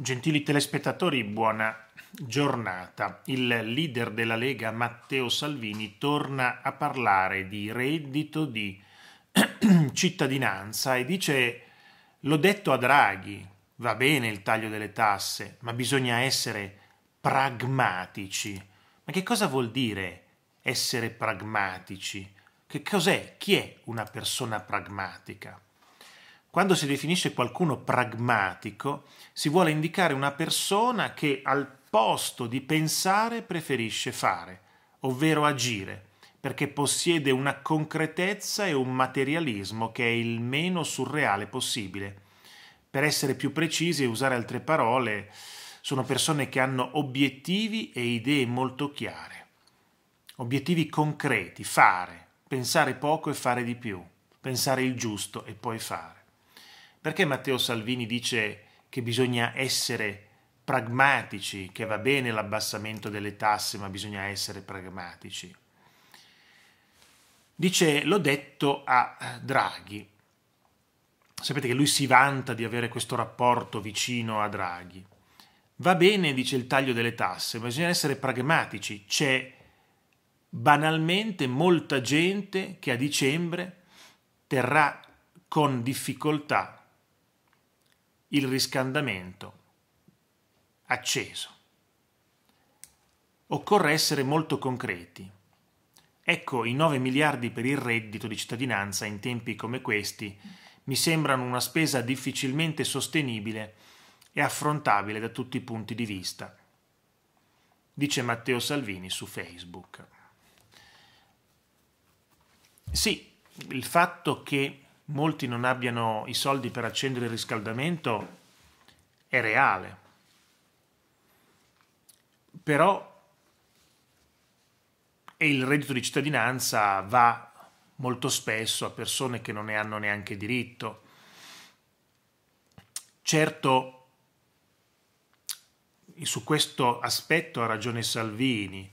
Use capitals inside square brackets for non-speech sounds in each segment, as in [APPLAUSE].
Gentili telespettatori, buona giornata. Il leader della Lega Matteo Salvini torna a parlare di reddito di [CLEARS THROAT] cittadinanza e dice l'ho detto a Draghi, va bene il taglio delle tasse, ma bisogna essere pragmatici. Ma che cosa vuol dire essere pragmatici? Che cos'è? Chi è una persona pragmatica? Quando si definisce qualcuno pragmatico, si vuole indicare una persona che al posto di pensare preferisce fare, ovvero agire, perché possiede una concretezza e un materialismo che è il meno surreale possibile. Per essere più precisi e usare altre parole, sono persone che hanno obiettivi e idee molto chiare. Obiettivi concreti, fare, pensare poco e fare di più, pensare il giusto e poi fare. Perché Matteo Salvini dice che bisogna essere pragmatici, che va bene l'abbassamento delle tasse, ma bisogna essere pragmatici? Dice, l'ho detto a eh, Draghi. Sapete che lui si vanta di avere questo rapporto vicino a Draghi. Va bene, dice il taglio delle tasse, ma bisogna essere pragmatici. C'è banalmente molta gente che a dicembre terrà con difficoltà il riscaldamento acceso. Occorre essere molto concreti. Ecco, i 9 miliardi per il reddito di cittadinanza in tempi come questi mi sembrano una spesa difficilmente sostenibile e affrontabile da tutti i punti di vista, dice Matteo Salvini su Facebook. Sì, il fatto che molti non abbiano i soldi per accendere il riscaldamento è reale. Però e il reddito di cittadinanza va molto spesso a persone che non ne hanno neanche diritto. Certo, su questo aspetto ha ragione Salvini,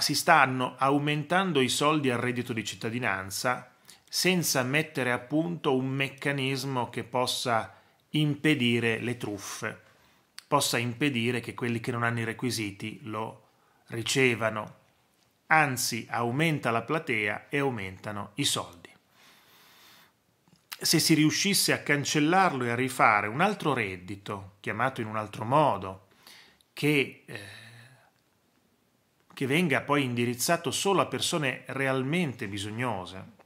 si stanno aumentando i soldi al reddito di cittadinanza senza mettere a punto un meccanismo che possa impedire le truffe, possa impedire che quelli che non hanno i requisiti lo ricevano. Anzi, aumenta la platea e aumentano i soldi. Se si riuscisse a cancellarlo e a rifare un altro reddito, chiamato in un altro modo, che, eh, che venga poi indirizzato solo a persone realmente bisognose,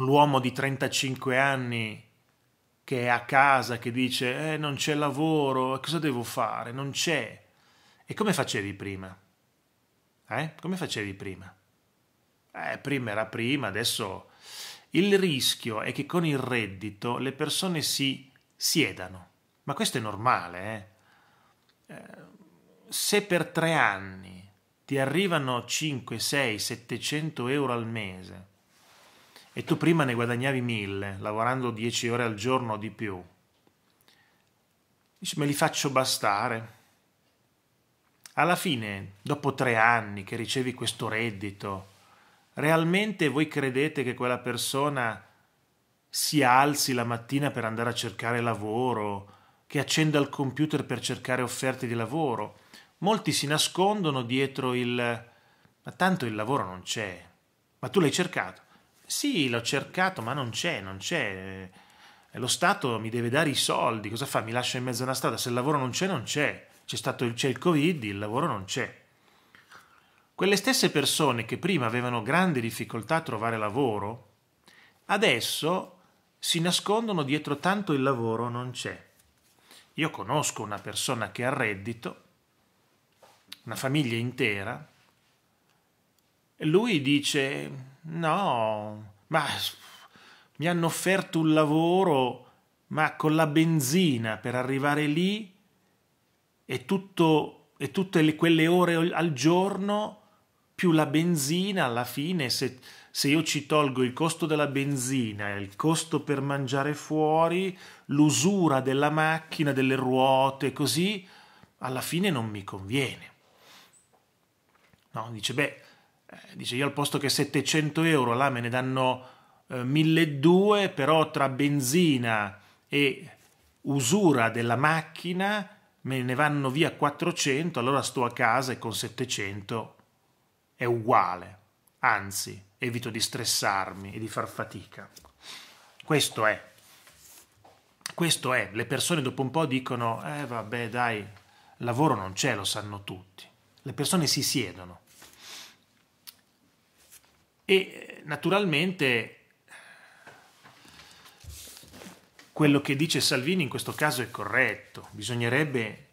l'uomo di 35 anni che è a casa, che dice eh, non c'è lavoro, cosa devo fare? Non c'è. E come facevi prima? Eh? Come facevi prima? Eh, prima era prima, adesso... Il rischio è che con il reddito le persone si siedano, ma questo è normale. Eh? eh se per tre anni ti arrivano 5, 6, 700 euro al mese, e tu prima ne guadagnavi mille, lavorando 10 ore al giorno o di più, dici me li faccio bastare. Alla fine, dopo tre anni che ricevi questo reddito, realmente voi credete che quella persona si alzi la mattina per andare a cercare lavoro, che accenda il computer per cercare offerte di lavoro? Molti si nascondono dietro il ma tanto il lavoro non c'è, ma tu l'hai cercato. Sì, l'ho cercato, ma non c'è, non c'è. Eh, lo Stato mi deve dare i soldi, cosa fa? Mi lascia in mezzo a una strada, se il lavoro non c'è, non c'è. C'è stato il, c'è il Covid, il lavoro non c'è. Quelle stesse persone che prima avevano grande difficoltà a trovare lavoro, adesso si nascondono dietro tanto il lavoro non c'è. Io conosco una persona che ha reddito, una famiglia intera, lui dice No, ma mi hanno offerto un lavoro, ma con la benzina per arrivare lì e, tutto, e tutte le, quelle ore al giorno più la benzina alla fine se, se io ci tolgo il costo della benzina, il costo per mangiare fuori, l'usura della macchina, delle ruote, così, alla fine non mi conviene. No, dice, beh, eh, dice io al posto che 700 euro là me ne danno eh, 1200, però tra benzina e usura della macchina me ne vanno via 400, allora sto a casa e con 700 è uguale, anzi evito di stressarmi e di far fatica. Questo è. Questo è, le persone dopo un po' dicono, eh vabbè dai, lavoro non c'è, lo sanno tutti. Le persone si siedono, e naturalmente quello che dice Salvini in questo caso è corretto, bisognerebbe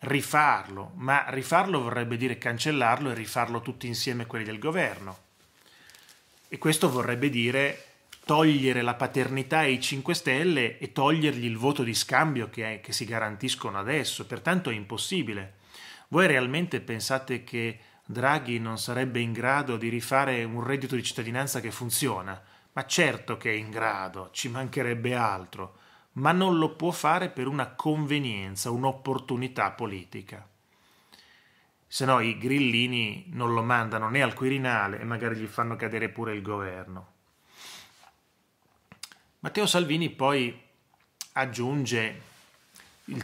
rifarlo, ma rifarlo vorrebbe dire cancellarlo e rifarlo tutti insieme quelli del governo. E questo vorrebbe dire togliere la paternità ai 5 Stelle e togliergli il voto di scambio che, è, che si garantiscono adesso, pertanto è impossibile. Voi realmente pensate che Draghi non sarebbe in grado di rifare un reddito di cittadinanza che funziona, ma certo che è in grado, ci mancherebbe altro, ma non lo può fare per una convenienza, un'opportunità politica. Se no i grillini non lo mandano né al Quirinale e magari gli fanno cadere pure il governo. Matteo Salvini poi aggiunge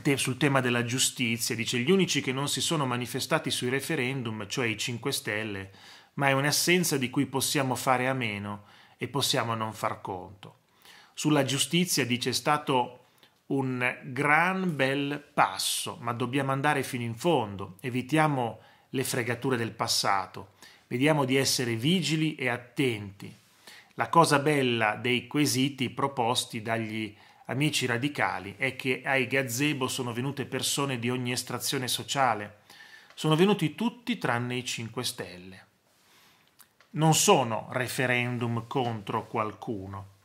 te- sul tema della giustizia, dice gli unici che non si sono manifestati sui referendum, cioè i 5 Stelle, ma è un'assenza di cui possiamo fare a meno e possiamo non far conto. Sulla giustizia dice è stato un gran bel passo, ma dobbiamo andare fino in fondo, evitiamo le fregature del passato, vediamo di essere vigili e attenti. La cosa bella dei quesiti proposti dagli amici radicali è che ai gazebo sono venute persone di ogni estrazione sociale. Sono venuti tutti tranne i 5 Stelle. Non sono referendum contro qualcuno.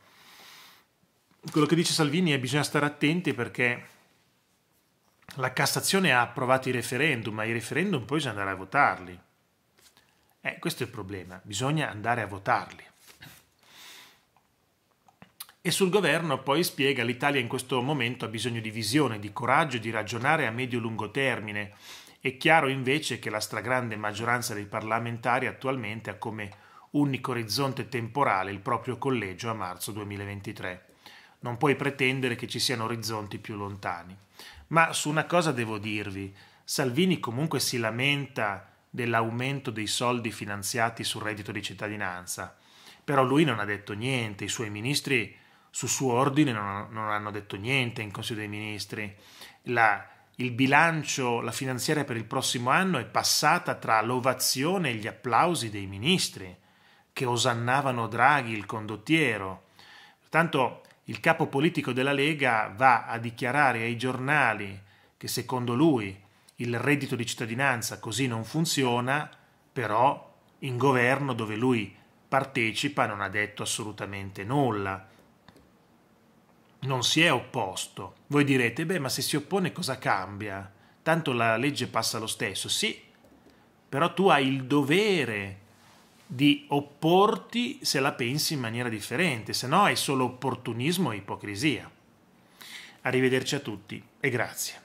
Quello che dice Salvini è che bisogna stare attenti perché la Cassazione ha approvato i referendum, ma i referendum poi bisogna andare a votarli. Eh, questo è il problema, bisogna andare a votarli e sul governo poi spiega l'Italia in questo momento ha bisogno di visione, di coraggio, di ragionare a medio-lungo termine. È chiaro invece che la stragrande maggioranza dei parlamentari attualmente ha come unico orizzonte temporale il proprio collegio a marzo 2023. Non puoi pretendere che ci siano orizzonti più lontani. Ma su una cosa devo dirvi, Salvini comunque si lamenta dell'aumento dei soldi finanziati sul reddito di cittadinanza, però lui non ha detto niente, i suoi ministri su suo ordine non, non hanno detto niente in Consiglio dei Ministri. La, il bilancio, la finanziaria per il prossimo anno è passata tra l'ovazione e gli applausi dei ministri che osannavano Draghi, il condottiero. Pertanto il capo politico della Lega va a dichiarare ai giornali che secondo lui il reddito di cittadinanza così non funziona, però in governo dove lui partecipa non ha detto assolutamente nulla non si è opposto. Voi direte, beh, ma se si oppone cosa cambia? Tanto la legge passa lo stesso. Sì, però tu hai il dovere di opporti se la pensi in maniera differente, se no è solo opportunismo e ipocrisia. Arrivederci a tutti e grazie.